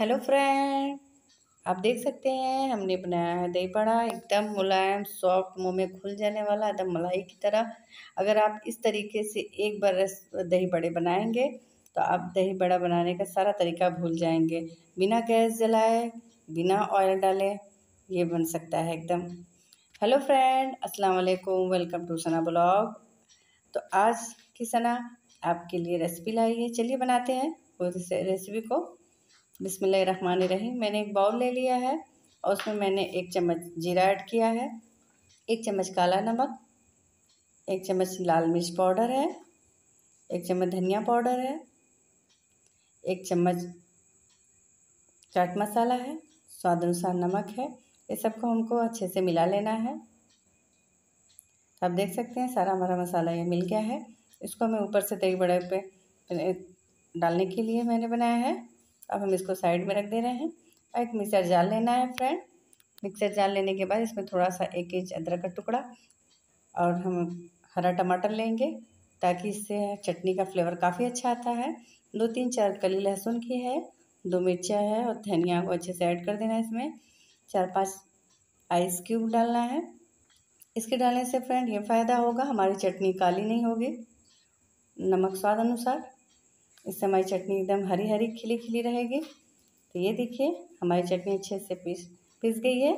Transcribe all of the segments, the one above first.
hello friend आप देख सकते हैं हमने बनाया है दही बड़ा एकदम मुलायम सॉफ्ट मुंह में खुल जाने वाला एकदम मलाई की तरह अगर आप इस तरीके से एक बार रस दही बड़े बनाएंगे तो आप दही बड़ा बनाने का सारा तरीका भूल जाएंगे बिना गैस जलाए बिना ऑयल डाले ये बन सकता है एकदम हेलो फ्रेंड अस्सलाम वालेकुम वेलकम टू सना ब्लॉग तो आज की सना आपके लिए रेसिपी लाई है चलिए बनाते हैं रेसिपी को रही मैंने एक बाउल ले लिया है और उसमें मैंने एक चम्मच जीरा ऐड किया है एक चम्मच काला नमक एक चम्मच लाल मिर्च पाउडर है एक चम्मच धनिया पाउडर है एक चम्मच चाट मसाला है स्वाद अनुसार नमक है ये सबको हमको अच्छे से मिला लेना है आप देख सकते हैं सारा हमारा मसाला ये मिल गया है इसको हमें ऊपर से तेल बड़े पे डालने के लिए मैंने बनाया है अब हम इसको साइड में रख दे रहे हैं और एक मिक्सर जाल लेना है फ्रेंड मिक्सर जाल लेने के बाद इसमें थोड़ा सा एक इंच अदरक का टुकड़ा और हम हरा टमाटर लेंगे ताकि इससे चटनी का फ्लेवर काफ़ी अच्छा आता है दो तीन चार कली लहसुन की है दो मिर्चा है और धनिया को अच्छे से ऐड कर देना है इसमें चार पांच आइस क्यूब डालना है इसके डालने से फ्रेंड ये फ़ायदा होगा हमारी चटनी काली नहीं होगी नमक स्वाद अनुसार इससे हमारी चटनी एकदम हरी हरी खिली खिली रहेगी तो ये देखिए हमारी चटनी अच्छे से पीस पीस गई है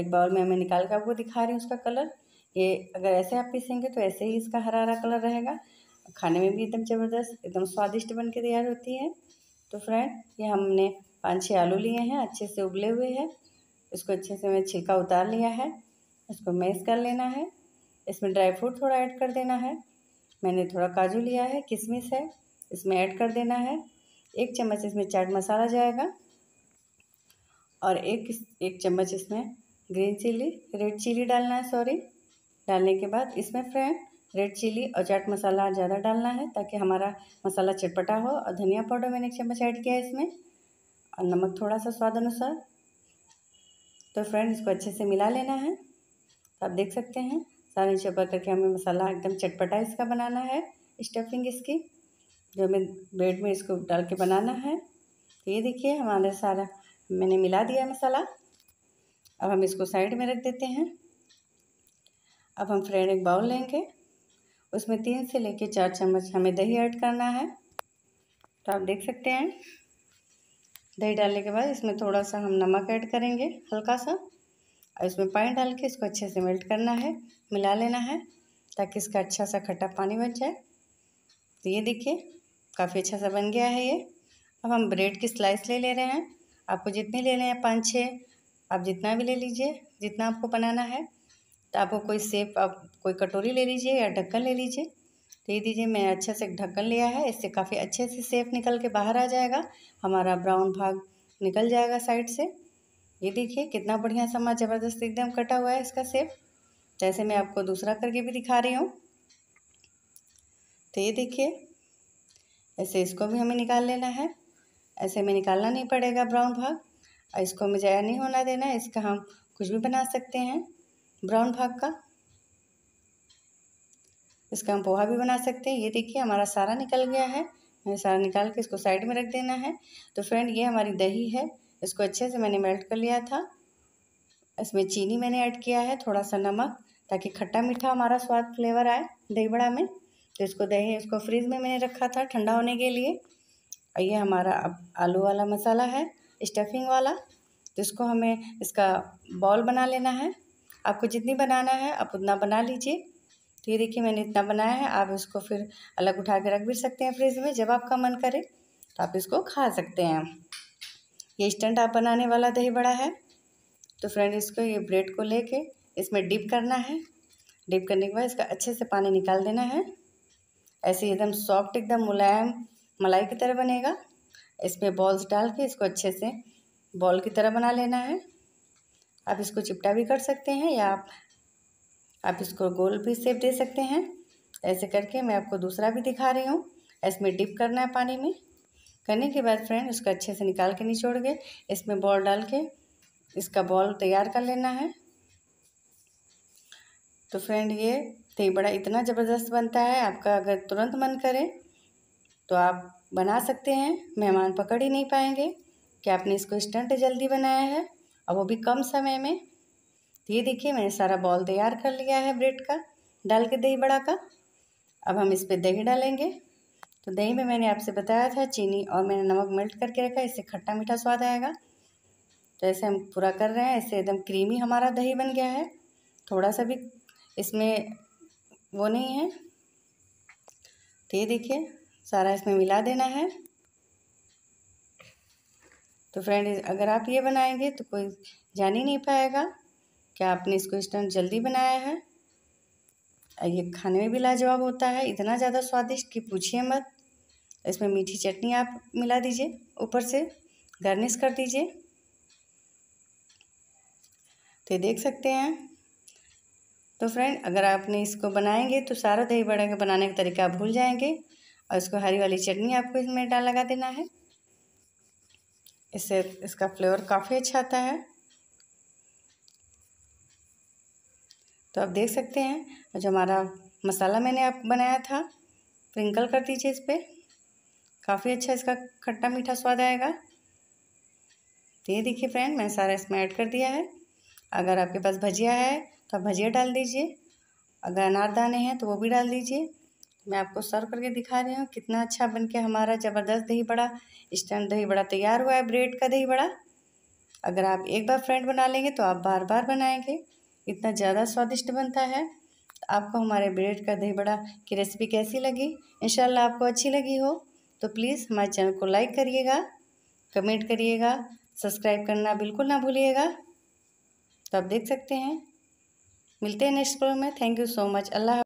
एक बाउल में मैं निकाल कर आपको दिखा रही हूँ उसका कलर ये अगर ऐसे आप पीसेंगे तो ऐसे ही इसका हरा हरा कलर रहेगा खाने में भी एकदम ज़बरदस्त एकदम स्वादिष्ट बन के तैयार होती है तो फ्रेंड ये हमने पाँच छः आलू लिए हैं अच्छे से उबले हुए हैं इसको अच्छे से मैं छिलका उतार लिया है इसको मैश कर लेना है इसमें ड्राई फ्रूट थोड़ा ऐड कर देना है मैंने थोड़ा काजू लिया है किशमिश है इसमें ऐड कर देना है एक चम्मच इसमें चाट मसाला जाएगा और एक एक चम्मच इसमें ग्रीन चिली रेड चिली डालना है सॉरी डालने के बाद इसमें फ्रेंड रेड चिली और चाट मसाला ज़्यादा डालना है ताकि हमारा मसाला चटपटा हो और धनिया पाउडर मैंने एक चम्मच ऐड किया है इसमें और नमक थोड़ा सा स्वाद अनुसार तो फ्रेंड इसको अच्छे से मिला लेना है तो आप देख सकते हैं सारे नीचे पर करके हमें मसाला एकदम चटपटा इसका बनाना है स्टफिंग इसकी जो हमें ब्रेड में इसको डाल के बनाना है तो ये देखिए हमारा सारा मैंने मिला दिया मसाला अब हम इसको साइड में रख देते हैं अब हम फ्रेंड एक बाउल लेंगे उसमें तीन से लेके चार चम्मच हमें दही ऐड करना है तो आप देख सकते हैं दही डालने के बाद इसमें थोड़ा सा हम नमक ऐड करेंगे हल्का सा और इसमें पानी डाल के इसको अच्छे से मेल्ट करना है मिला लेना है ताकि इसका अच्छा सा खट्टा पानी बन जाए तो ये देखिए काफ़ी अच्छा सा बन गया है ये अब हम ब्रेड की स्लाइस ले ले रहे हैं आपको जितने ले रहे हैं पाँच छः आप जितना भी ले लीजिए जितना आपको बनाना है तो आपको कोई सेप आप कोई कटोरी ले लीजिए या ढक्कन ले लीजिए तो ये दीजिए मैं अच्छे से ढक्कन लिया है इससे काफ़ी अच्छे से सेप निकल के बाहर आ जाएगा हमारा ब्राउन भाग निकल जाएगा साइड से ये देखिए कितना बढ़िया समा ज़बरदस्त एकदम कटा हुआ है इसका सेप जैसे मैं आपको दूसरा करके भी दिखा रही हूँ तो ये देखिए ऐसे इसको भी हमें निकाल लेना है ऐसे हमें निकालना नहीं पड़ेगा ब्राउन भाग और इसको हमें जया नहीं होना देना है इसका हम कुछ भी बना सकते हैं ब्राउन भाग का इसका हम पोहा भी बना सकते हैं ये देखिए हमारा सारा निकल गया है मैंने सारा निकाल के इसको साइड में रख देना है तो फ्रेंड ये हमारी दही है इसको अच्छे से मैंने मेल्ट कर लिया था इसमें चीनी मैंने ऐड किया है थोड़ा सा नमक ताकि खट्टा मीठा हमारा स्वाद फ्लेवर आए दही बड़ा में तो इसको दही इसको फ्रीज में मैंने रखा था ठंडा होने के लिए और ये हमारा अब आलू वाला मसाला है स्टफिंग वाला तो इसको हमें इसका बॉल बना लेना है आपको जितनी बनाना है आप उतना बना लीजिए तो ये देखिए मैंने इतना बनाया है आप इसको फिर अलग उठा के रख भी सकते हैं फ्रिज में जब आपका मन करे तो आप इसको खा सकते हैं ये स्टंट आप बनाने वाला दही बड़ा है तो फ्रेंड इसको ये ब्रेड को लेके इसमें डिप करना है डिप करने के बाद इसका अच्छे से पानी निकाल देना है ऐसे एकदम सॉफ्ट एकदम मुलायम मलाई की तरह बनेगा इसमें बॉल्स डाल के इसको अच्छे से बॉल की तरह बना लेना है आप इसको चिपटा भी कर सकते हैं या आप आप इसको गोल भी सेप दे सकते हैं ऐसे करके मैं आपको दूसरा भी दिखा रही हूँ इसमें डिप करना है पानी में करने के बाद फ्रेंड उसको अच्छे से निकाल के निचोड़ के इसमें बॉल डाल के इसका बॉल तैयार कर लेना है तो फ्रेंड ये दही बड़ा इतना ज़बरदस्त बनता है आपका अगर तुरंत मन करे तो आप बना सकते हैं मेहमान पकड़ ही नहीं पाएंगे कि आपने इसको इंस्टेंट जल्दी बनाया है और वो भी कम समय में तो ये देखिए मैंने सारा बॉल तैयार कर लिया है ब्रेड का डाल के दही बड़ा का अब हम इस पर दही डालेंगे तो दही में मैंने आपसे बताया था चीनी और मैंने नमक मेल्ट करके रखा इससे खट्टा मीठा स्वाद आएगा तो ऐसे हम पूरा कर रहे हैं ऐसे एकदम क्रीमी हमारा दही बन गया है थोड़ा सा भी इसमें वो नहीं है तो ये देखिए सारा इसमें मिला देना है तो फ्रेंड अगर आप ये बनाएंगे तो कोई जान ही नहीं पाएगा कि आपने इसको स्टंट जल्दी बनाया है ये खाने में भी लाजवाब होता है इतना ज़्यादा स्वादिष्ट कि पूछिए मत इसमें मीठी चटनी आप मिला दीजिए ऊपर से गार्निश कर दीजिए तो ये देख सकते हैं तो फ्रेंड अगर आपने इसको बनाएंगे तो सारा दही बड़ा का बनाने का तरीका आप भूल जाएंगे और इसको हरी वाली चटनी आपको इसमें डाल लगा देना है इससे इसका फ्लेवर काफ़ी अच्छा आता है तो आप देख सकते हैं जो हमारा मसाला मैंने आप बनाया था प्रिंकल कर दीजिए इस पर काफ़ी अच्छा इसका खट्टा मीठा स्वाद आएगा तो ये देखिए फ्रेंड मैंने सारा इसमें ऐड कर दिया है अगर आपके पास भजिया है तो आप भजिया डाल दीजिए अगर अनारदाने हैं तो वो भी डाल दीजिए मैं आपको सर्व करके दिखा रही हूँ कितना अच्छा बन के हमारा ज़बरदस्त दही बड़ा इस टाइम दही बड़ा तैयार हुआ है ब्रेड का दही बड़ा अगर आप एक बार फ्रेंड बना लेंगे तो आप बार बार बनाएंगे इतना ज़्यादा स्वादिष्ट बनता है तो आपको हमारे ब्रेड का दही बड़ा की रेसिपी कैसी लगी इन आपको अच्छी लगी हो तो प्लीज़ हमारे चैनल को लाइक करिएगा कमेंट करिएगा सब्सक्राइब करना बिल्कुल ना भूलिएगा तो आप देख सकते हैं मिलते हैं नेक्स्ट प्रोग्राम में thank you so much Allah